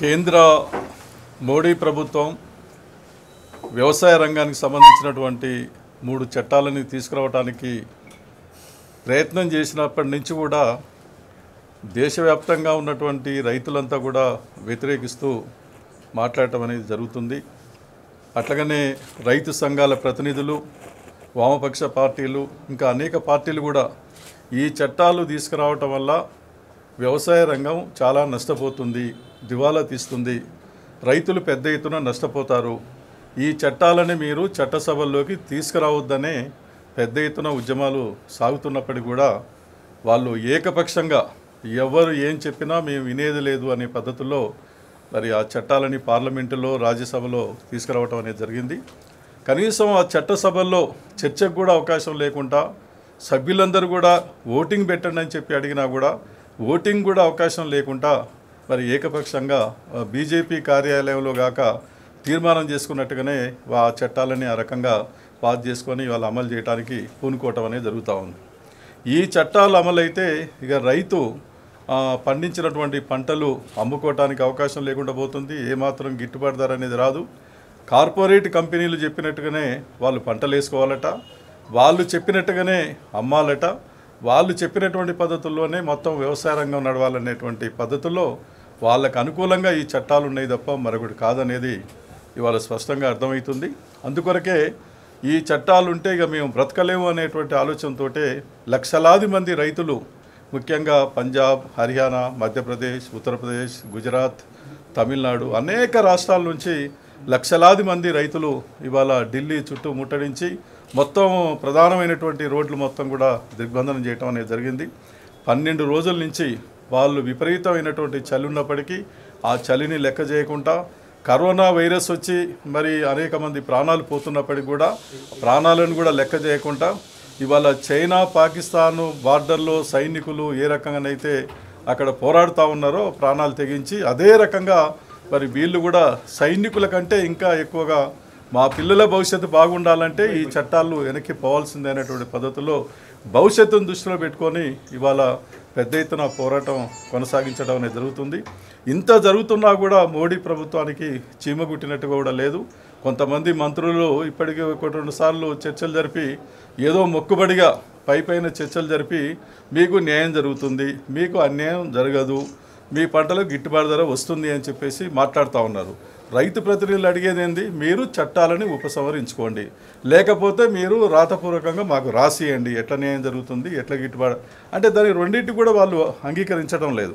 కేంద్ర మోడీ ప్రభుత్వం వ్యవసాయ రంగానికి సంబంధించినటువంటి మూడు చట్టాలని తీసుకురావటానికి ప్రయత్నం చేసినప్పటి నుంచి కూడా దేశవ్యాప్తంగా ఉన్నటువంటి రైతులంతా కూడా వ్యతిరేకిస్తూ మాట్లాడటం అనేది జరుగుతుంది అట్లాగనే రైతు సంఘాల ప్రతినిధులు వామపక్ష పార్టీలు ఇంకా అనేక పార్టీలు కూడా ఈ చట్టాలు తీసుకురావటం వల్ల వ్యవసాయ రంగం చాలా నష్టపోతుంది దివాలా తీస్తుంది రైతులు పెద్ద ఎత్తున నష్టపోతారు ఈ చట్టాలని మీరు చట్టసభల్లోకి తీసుకురావద్దనే పెద్ద ఎత్తున ఉద్యమాలు సాగుతున్నప్పటికీ కూడా వాళ్ళు ఏకపక్షంగా ఎవరు ఏం చెప్పినా మేము వినేది లేదు అనే పద్ధతుల్లో మరి ఆ చట్టాలని పార్లమెంటులో రాజ్యసభలో తీసుకురావటం అనేది జరిగింది కనీసం ఆ చట్టసభల్లో చర్చకు కూడా అవకాశం లేకుండా సభ్యులందరూ కూడా ఓటింగ్ పెట్టండి అని చెప్పి అడిగినా కూడా ఓటింగ్ కూడా అవకాశం లేకుండా మరి ఏకపక్షంగా బీజేపీ కార్యాలయంలో గాక తీర్మానం చేసుకున్నట్టుగానే ఆ చట్టాలని ఆ రకంగా పాస్ చేసుకొని వాళ్ళు అమలు చేయడానికి పూనుకోవటం అనేది జరుగుతూ ఉంది ఈ చట్టాలు అమలైతే ఇక రైతు పండించినటువంటి పంటలు అమ్ముకోవటానికి అవకాశం లేకుండా పోతుంది ఏమాత్రం గిట్టుబాటు ధర అనేది రాదు కార్పొరేట్ కంపెనీలు చెప్పినట్టుగానే వాళ్ళు పంటలు వేసుకోవాలట వాళ్ళు చెప్పినట్టుగానే అమ్మాలట వాళ్ళు చెప్పినటువంటి పద్ధతుల్లోనే మొత్తం వ్యవసాయ రంగం నడవాలనేటువంటి పద్ధతుల్లో వాళ్ళకు అనుకూలంగా ఈ చట్టాలు ఉన్నాయి తప్ప మరొకటి కాదనేది ఇవాళ స్పష్టంగా అర్థమవుతుంది అందుకొరకే ఈ చట్టాలు ఉంటే ఇక మేము బ్రతకలేము అనేటువంటి ఆలోచనతో లక్షలాది మంది రైతులు ముఖ్యంగా పంజాబ్ హర్యానా మధ్యప్రదేశ్ ఉత్తరప్రదేశ్ గుజరాత్ తమిళనాడు అనేక రాష్ట్రాల నుంచి లక్షలాది మంది రైతులు ఇవాళ ఢిల్లీ చుట్టూ ముట్టడించి మొత్తం ప్రధానమైనటువంటి రోడ్లు మొత్తం కూడా దిగ్బంధనం చేయటం అనేది జరిగింది పన్నెండు రోజుల నుంచి వాళ్ళు విపరీతమైనటువంటి చలి ఉన్నప్పటికీ ఆ చలిని లెక్క చేయకుండా కరోనా వైరస్ వచ్చి మరి అనేక మంది ప్రాణాలు పోతున్నప్పటికీ కూడా ప్రాణాలను కూడా లెక్క చేయకుండా ఇవాళ చైనా పాకిస్తాను బార్డర్లో సైనికులు ఏ రకంగానైతే అక్కడ పోరాడుతూ ఉన్నారో ప్రాణాలు తెగించి అదే రకంగా మరి వీళ్ళు కూడా సైనికుల కంటే ఇంకా ఎక్కువగా మా పిల్లల భవిష్యత్తు బాగుండాలంటే ఈ చట్టాలు వెనక్కి పోవాల్సిందే పద్ధతిలో భవిష్యత్తును దృష్టిలో పెట్టుకొని ఇవాళ పెద్ద ఎత్తున పోరాటం కొనసాగించడం అనేది జరుగుతుంది ఇంత జరుగుతున్నా కూడా మోడీ ప్రభుత్వానికి చీమ కుట్టినట్టు కూడా లేదు కొంతమంది మంత్రులు ఇప్పటికే ఒకటి రెండు సార్లు చర్చలు జరిపి ఏదో మొక్కుబడిగా పై పైన చర్చలు జరిపి మీకు న్యాయం జరుగుతుంది మీకు అన్యాయం జరగదు మీ పంటలకు గిట్టుబాటు ధర వస్తుంది అని చెప్పేసి మాట్లాడుతూ ఉన్నారు రైతు ప్రతినిధులు అడిగేది ఏంది మీరు చట్టాలని ఉపసంహరించుకోండి లేకపోతే మీరు రాతపూర్వకంగా మాకు రాసియండి ఎట్లా న్యాయం జరుగుతుంది ఎట్లా గిట్టుబాటు అంటే దాని రెండింటి కూడా వాళ్ళు అంగీకరించడం లేదు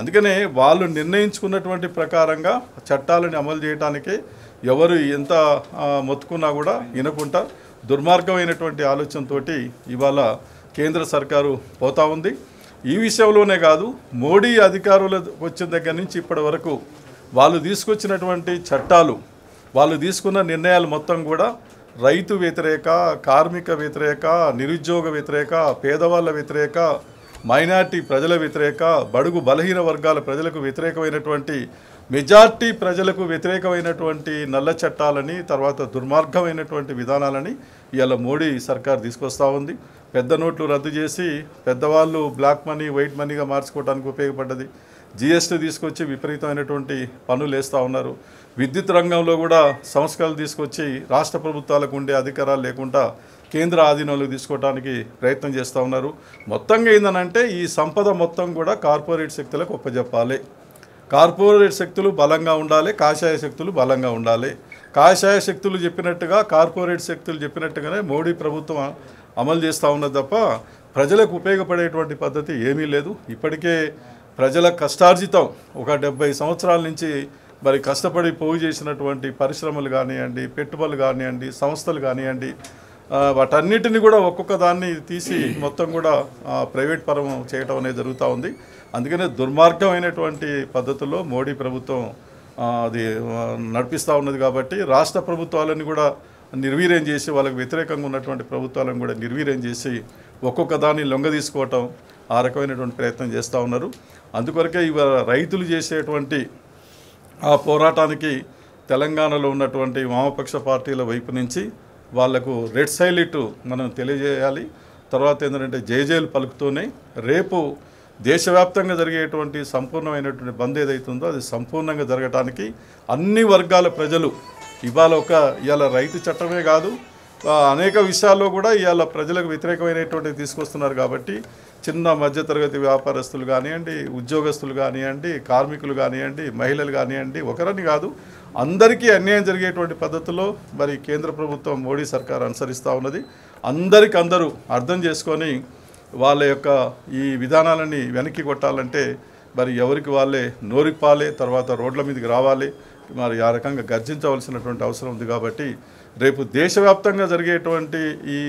అందుకనే వాళ్ళు నిర్ణయించుకున్నటువంటి ప్రకారంగా చట్టాలను అమలు చేయడానికి ఎవరు ఎంత మొత్తుకున్నా కూడా వినకుండా దుర్మార్గమైనటువంటి ఆలోచనతో ఇవాళ కేంద్ర సర్కారు పోతా ఉంది ఈ విషయంలోనే కాదు మోడీ అధికారులు వచ్చిన దగ్గర నుంచి ఇప్పటి వరకు వాళ్ళు తీసుకొచ్చినటువంటి చట్టాలు వాళ్ళు తీసుకున్న నిర్ణయాలు మొత్తం కూడా రైతు వ్యతిరేక కార్మిక వ్యతిరేక నిరుద్యోగ వ్యతిరేక పేదవాళ్ళ వ్యతిరేక మైనార్టీ ప్రజల వ్యతిరేక బడుగు బలహీన వర్గాల ప్రజలకు వ్యతిరేకమైనటువంటి మెజార్టీ ప్రజలకు వ్యతిరేకమైనటువంటి నల్ల చట్టాలని తర్వాత దుర్మార్గమైనటువంటి విధానాలని ఇవాళ మోడీ సర్కార్ తీసుకొస్తూ ఉంది పెద్ద నోట్లు రద్దు చేసి పెద్దవాళ్ళు బ్లాక్ మనీ వైట్ మనీగా మార్చుకోవడానికి ఉపయోగపడ్డది జిఎస్టీ తీసుకొచ్చి విపరీతమైనటువంటి పనులు వేస్తూ ఉన్నారు విద్యుత్ రంగంలో కూడా సంస్కరణలు తీసుకొచ్చి రాష్ట్ర ప్రభుత్వాలకు ఉండే అధికారాలు లేకుండా కేంద్ర ఆధీనంలో తీసుకోవడానికి ప్రయత్నం చేస్తూ ఉన్నారు మొత్తంగా ఏంటంటే ఈ సంపద మొత్తం కూడా కార్పొరేట్ శక్తులకు ఒప్పజెప్పాలి కార్పొరేట్ శక్తులు బలంగా ఉండాలి కాషాయ శక్తులు బలంగా ఉండాలి కాషాయ శక్తులు చెప్పినట్టుగా కార్పొరేట్ శక్తులు చెప్పినట్టుగానే మోడీ ప్రభుత్వం అమలు చేస్తూ ఉన్నది తప్ప ప్రజలకు ఉపయోగపడేటువంటి పద్ధతి ఏమీ లేదు ఇప్పటికే ప్రజల కష్టార్జితం ఒక డెబ్బై సంవత్సరాల నుంచి మరి కష్టపడి పోగు చేసినటువంటి పరిశ్రమలు కానివ్వండి పెట్టుబడులు కానివ్వండి సంస్థలు కానివ్వండి వాటన్నిటిని కూడా ఒక్కొక్క దాన్ని తీసి మొత్తం కూడా ప్రైవేట్ పరం చేయటం అనేది జరుగుతూ ఉంది అందుకనే దుర్మార్గమైనటువంటి పద్ధతుల్లో మోడీ ప్రభుత్వం అది నడిపిస్తూ ఉన్నది కాబట్టి రాష్ట్ర ప్రభుత్వాలను కూడా నిర్వీర్యం చేసి వాళ్ళకు వ్యతిరేకంగా ఉన్నటువంటి ప్రభుత్వాలను కూడా నిర్వీర్యం చేసి ఒక్కొక్క దాన్ని లొంగ తీసుకోవటం ఆ రకమైనటువంటి ప్రయత్నం చేస్తూ ఉన్నారు అందుకొరకే ఇవాళ రైతులు చేసేటువంటి ఆ పోరాటానికి తెలంగాణలో ఉన్నటువంటి వామపక్ష పార్టీల వైపు నుంచి వాళ్లకు రెడ్ సైలిట్ మనం తెలియజేయాలి తర్వాత ఏంటంటే జేజేలు పలుకుతూనే రేపు దేశవ్యాప్తంగా జరిగేటువంటి సంపూర్ణమైనటువంటి బంద్ ఏదైతుందో అది సంపూర్ణంగా జరగటానికి అన్ని వర్గాల ప్రజలు ఇవాళ ఒక ఇవాళ రైతు చట్టమే కాదు అనేక విషయాల్లో కూడా ఇవాళ ప్రజలకు వ్యతిరేకమైనటువంటి తీసుకొస్తున్నారు కాబట్టి చిన్న మధ్యతరగతి వ్యాపారస్తులు కానివ్వండి ఉద్యోగస్తులు కానివ్వండి కార్మికులు కానివ్వండి మహిళలు కానివ్వండి ఒకరని కాదు అందరికీ అన్యాయం జరిగేటువంటి పద్ధతిలో మరి కేంద్ర ప్రభుత్వం మోడీ సర్కార్ అనుసరిస్తూ ఉన్నది అందరికి అందరూ అర్థం చేసుకొని వాళ్ళ యొక్క ఈ విధానాలని వెనక్కి కొట్టాలంటే మరి ఎవరికి వాళ్ళే నోరిప్పాలి తర్వాత రోడ్ల మీదకి రావాలి మరి ఆ రకంగా గర్జించవలసినటువంటి అవసరం ఉంది కాబట్టి రేపు దేశవ్యాప్తంగా జరిగేటువంటి ఈ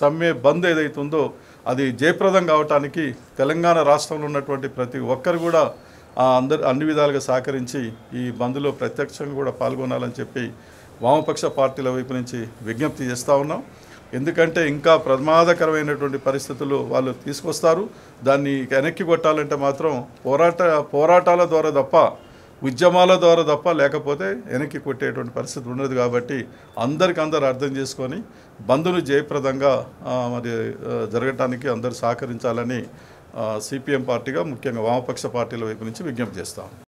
సమ్మె బంద్ ఏదైతుందో అది జయప్రదం కావటానికి తెలంగాణ రాష్ట్రంలో ఉన్నటువంటి ప్రతి ఒక్కరు కూడా అందరు అన్ని విధాలుగా సహకరించి ఈ బంద్లో ప్రత్యక్షంగా కూడా పాల్గొనాలని చెప్పి వామపక్ష పార్టీల వైపు నుంచి విజ్ఞప్తి చేస్తూ ఉన్నాం ఎందుకంటే ఇంకా ప్రమాదకరమైనటువంటి పరిస్థితులు వాళ్ళు తీసుకొస్తారు దాన్ని వెనక్కి కొట్టాలంటే మాత్రం పోరాట పోరాటాల ద్వారా తప్ప ఉద్యమాల ద్వారా తప్ప లేకపోతే వెనక్కి కొట్టేటువంటి పరిస్థితి ఉండదు కాబట్టి అందరికి అందరు అర్థం చేసుకొని బంద్ను జయప్రదంగా మరి జరగటానికి అందరూ సహకరించాలని సిపిఎం పార్టీగా ముఖ్యంగా వామపక్ష పార్టీల వైపు నుంచి విజ్ఞప్తి చేస్తాం